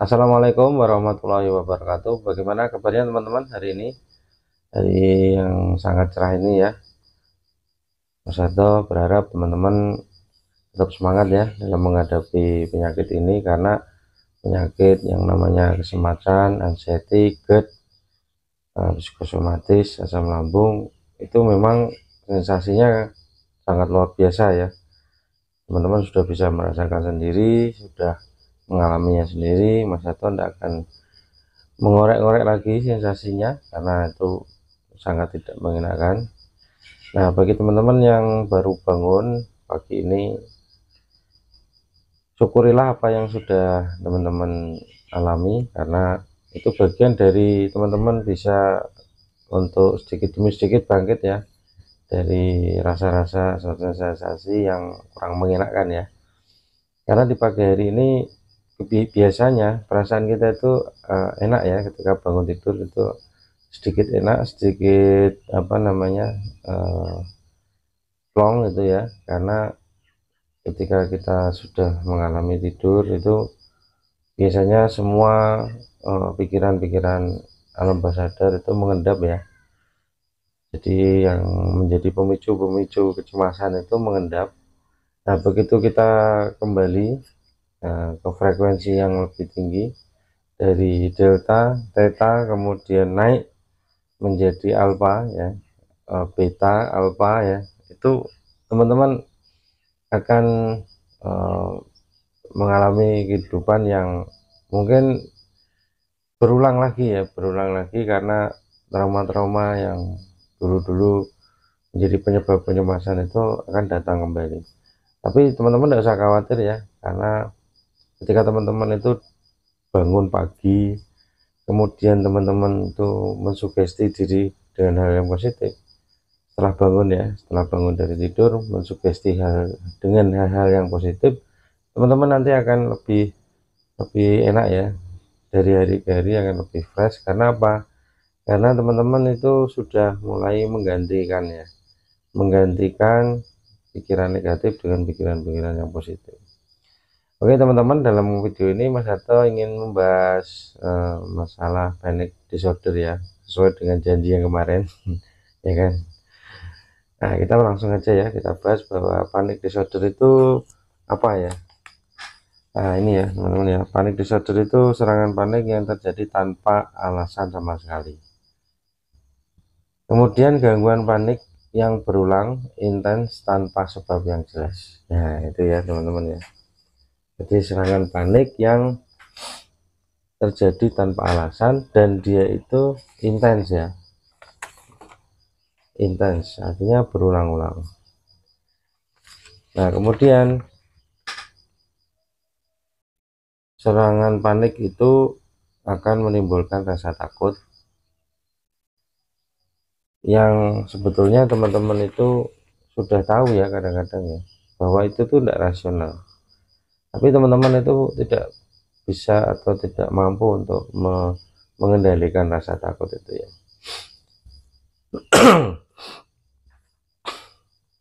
Assalamualaikum warahmatullahi wabarakatuh Bagaimana kabarnya teman-teman hari ini Hari yang sangat cerah ini ya Mas Harto berharap teman-teman tetap semangat ya dalam menghadapi penyakit ini karena penyakit yang namanya kesemacan, anxiety, gut eh, psikosomatis, asam lambung itu memang sensasinya sangat luar biasa ya teman-teman sudah bisa merasakan sendiri sudah mengalaminya sendiri Mas itu tidak akan mengorek-ngorek lagi sensasinya karena itu sangat tidak mengenakan nah bagi teman-teman yang baru bangun pagi ini syukurilah apa yang sudah teman-teman alami karena itu bagian dari teman-teman bisa untuk sedikit demi sedikit bangkit ya dari rasa-rasa sensasi yang kurang mengenakan ya karena di pagi hari ini biasanya perasaan kita itu uh, enak ya ketika bangun tidur itu sedikit enak sedikit apa namanya uh, eh, plong itu ya karena ketika kita sudah mengalami tidur itu biasanya semua eh, pikiran-pikiran uh, alam bawah sadar itu mengendap ya jadi yang menjadi pemicu-pemicu kecemasan itu mengendap nah begitu kita kembali Nah, ke frekuensi yang lebih tinggi dari delta theta kemudian naik menjadi alfa ya e, beta alfa ya itu teman-teman akan uh, mengalami kehidupan yang mungkin berulang lagi ya berulang lagi karena trauma-trauma yang dulu-dulu menjadi penyebab penyemasan itu akan datang kembali tapi teman-teman tidak usah khawatir ya karena ketika teman-teman itu bangun pagi kemudian teman-teman itu mensugesti diri dengan hal yang positif setelah bangun ya setelah bangun dari tidur mensugesti hal dengan hal-hal yang positif teman-teman nanti akan lebih lebih enak ya dari hari ke hari akan lebih fresh karena apa karena teman-teman itu sudah mulai menggantikan ya menggantikan pikiran negatif dengan pikiran-pikiran yang positif Oke teman-teman dalam video ini Mas Harto ingin membahas uh, masalah panic disorder ya sesuai dengan janji yang kemarin ya kan Nah kita langsung aja ya kita bahas bahwa panic disorder itu apa ya Nah ini ya teman-teman ya panic disorder itu serangan panik yang terjadi tanpa alasan sama sekali kemudian gangguan panik yang berulang intens tanpa sebab yang jelas nah itu ya teman-teman ya jadi serangan panik yang terjadi tanpa alasan dan dia itu intens ya intens artinya berulang-ulang nah kemudian serangan panik itu akan menimbulkan rasa takut yang sebetulnya teman-teman itu sudah tahu ya kadang-kadang ya bahwa itu tuh tidak rasional tapi teman-teman itu tidak bisa atau tidak mampu untuk me mengendalikan rasa takut itu ya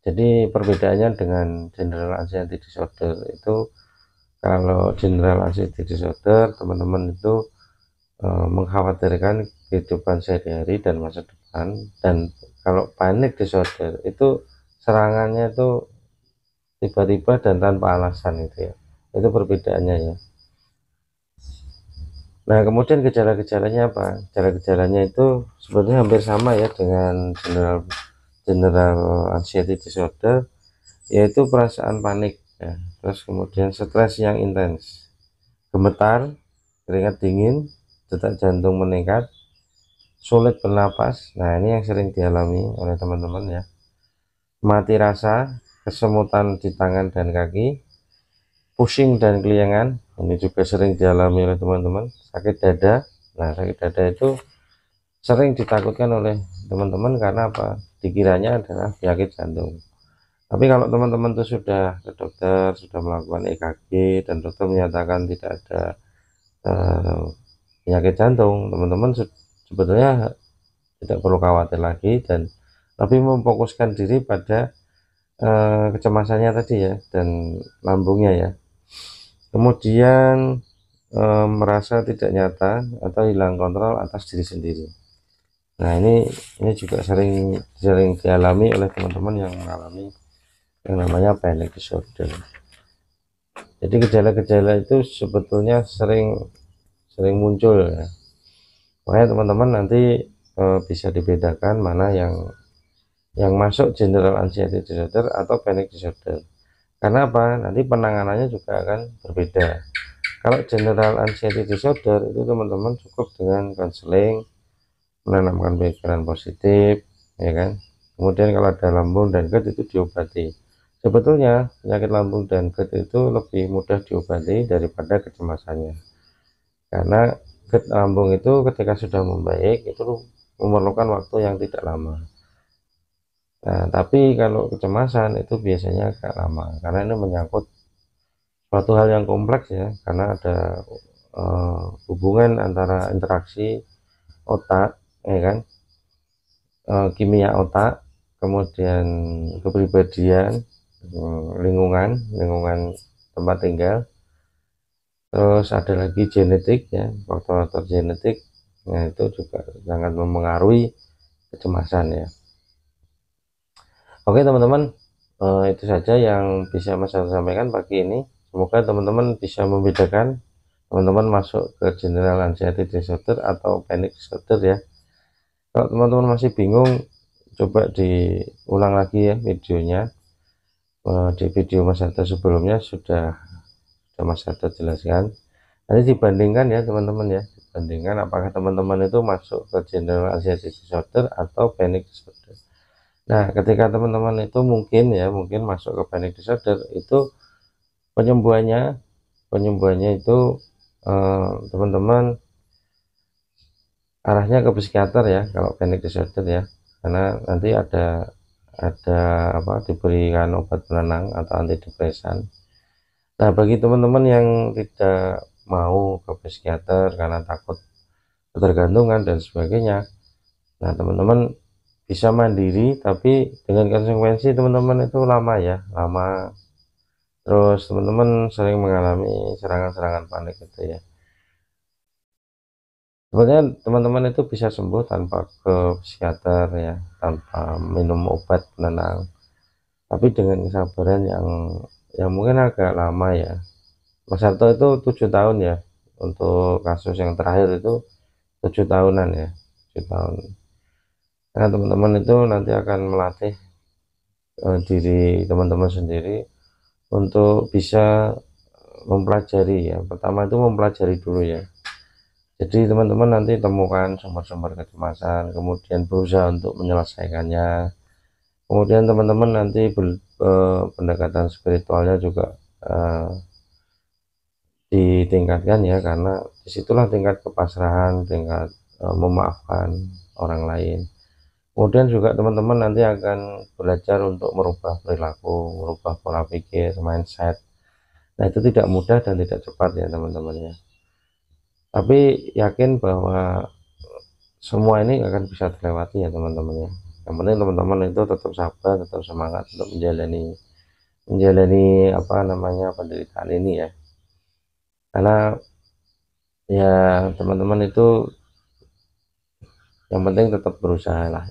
jadi perbedaannya dengan general anxiety disorder itu kalau general anxiety disorder teman-teman itu e, mengkhawatirkan kehidupan sehari-hari dan masa depan dan kalau panic disorder itu serangannya itu tiba-tiba dan tanpa alasan itu ya itu perbedaannya ya nah kemudian gejala-gejalanya apa gejala-gejalanya itu sebenarnya hampir sama ya dengan general general anxiety disorder yaitu perasaan panik ya. terus kemudian stres yang intens gemetar keringat dingin detak jantung meningkat sulit bernapas nah ini yang sering dialami oleh teman-teman ya mati rasa kesemutan di tangan dan kaki pusing dan keliangan ini juga sering dialami oleh teman-teman sakit dada nah sakit dada itu sering ditakutkan oleh teman-teman karena apa dikiranya adalah penyakit jantung tapi kalau teman-teman itu sudah ke dokter sudah melakukan EKG dan dokter menyatakan tidak ada uh, penyakit jantung teman-teman sebetulnya tidak perlu khawatir lagi dan lebih memfokuskan diri pada uh, kecemasannya tadi ya dan lambungnya ya kemudian e, merasa tidak nyata atau hilang kontrol atas diri sendiri nah ini ini juga sering sering dialami oleh teman-teman yang mengalami yang namanya panic disorder jadi gejala-gejala itu sebetulnya sering sering muncul ya makanya teman-teman nanti e, bisa dibedakan mana yang yang masuk general anxiety disorder atau panic disorder karena apa nanti penanganannya juga akan berbeda kalau general anxiety disorder itu teman-teman cukup dengan konseling, menanamkan pikiran positif ya kan kemudian kalau ada lambung dan GERD itu diobati sebetulnya penyakit lambung dan GERD itu lebih mudah diobati daripada kecemasannya karena GERD lambung itu ketika sudah membaik itu memerlukan waktu yang tidak lama Nah, tapi kalau kecemasan itu biasanya agak lama karena ini menyangkut suatu hal yang kompleks ya, karena ada uh, hubungan antara interaksi otak, ya kan, uh, kimia otak, kemudian kepribadian, eh, lingkungan, lingkungan tempat tinggal, terus ada lagi genetik ya, faktor-faktor genetik, nah itu juga sangat mempengaruhi kecemasan ya. Oke teman-teman, uh, itu saja yang bisa Mas saya sampaikan pagi ini. Semoga teman-teman bisa membedakan teman-teman masuk ke general anxiety disorder atau panic disorder ya. Kalau teman-teman masih bingung, coba diulang lagi ya videonya. Uh, di video Mas Hatta sebelumnya sudah sudah Mas Hatta jelaskan. Nanti dibandingkan ya teman-teman ya, dibandingkan apakah teman-teman itu masuk ke general anxiety disorder atau panic disorder Nah, ketika teman-teman itu mungkin ya, mungkin masuk ke panic disorder itu penyembuhannya penyembuhannya itu eh, teman-teman eh, arahnya ke psikiater ya kalau panic disorder ya karena nanti ada ada apa diberikan obat penenang atau antidepresan nah bagi teman-teman yang tidak mau ke psikiater karena takut ketergantungan dan sebagainya nah teman-teman bisa mandiri tapi dengan konsekuensi teman-teman itu lama ya lama terus teman-teman sering mengalami serangan-serangan panik gitu ya sebenarnya teman-teman itu bisa sembuh tanpa ke psikiater ya tanpa minum obat penenang tapi dengan kesabaran yang yang mungkin agak lama ya Mas Harto itu tujuh tahun ya untuk kasus yang terakhir itu tujuh tahunan ya tujuh tahun karena teman-teman itu nanti akan melatih uh, diri teman-teman sendiri untuk bisa mempelajari ya pertama itu mempelajari dulu ya jadi teman-teman nanti temukan sumber-sumber kecemasan kemudian berusaha untuk menyelesaikannya kemudian teman-teman nanti ber, uh, eh, pendekatan spiritualnya juga uh, ditingkatkan ya karena disitulah tingkat kepasrahan tingkat uh, memaafkan orang lain kemudian juga teman-teman nanti akan belajar untuk merubah perilaku merubah pola pikir mindset nah itu tidak mudah dan tidak cepat ya teman-teman ya tapi yakin bahwa semua ini akan bisa terlewati ya teman-teman ya yang penting teman-teman itu tetap sabar tetap semangat untuk menjalani menjalani apa namanya penderitaan ini ya karena ya teman-teman itu yang penting tetap berusaha lah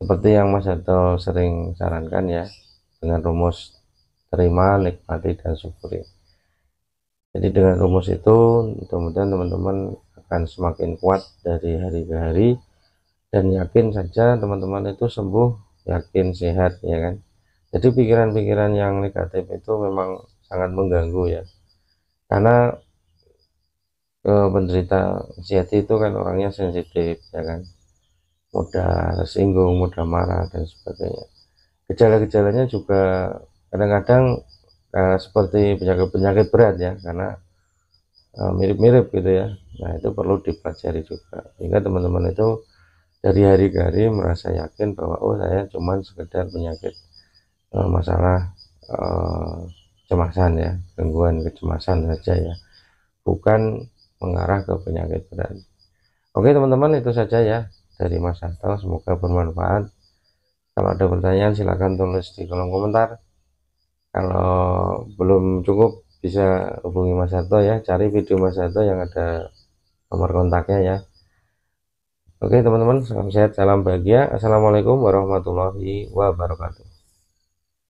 seperti yang Mas Harto sering sarankan ya, dengan rumus terima, nikmati, dan syukuri. Jadi dengan rumus itu, kemudian teman-teman akan semakin kuat dari hari ke hari dan yakin saja teman-teman itu sembuh, yakin sehat ya kan. Jadi pikiran-pikiran yang negatif itu memang sangat mengganggu ya. Karena ke eh, penderita sehat itu kan orangnya sensitif ya kan mudah tersinggung mudah marah dan sebagainya gejala-gejalanya juga kadang-kadang uh, seperti penyakit-penyakit berat ya karena eh, mirip-mirip uh, gitu ya nah itu perlu dipelajari juga sehingga teman-teman itu dari hari ke hari merasa yakin bahwa oh saya cuman sekedar penyakit uh, masalah uh, kecemasan ya gangguan kecemasan saja ya bukan mengarah ke penyakit berat oke teman-teman itu saja ya dari Mas Hasto semoga bermanfaat kalau ada pertanyaan silahkan tulis di kolom komentar kalau belum cukup bisa hubungi Mas Hasto ya cari video Mas Hasto yang ada nomor kontaknya ya Oke teman-teman salam sehat salam bahagia Assalamualaikum warahmatullahi wabarakatuh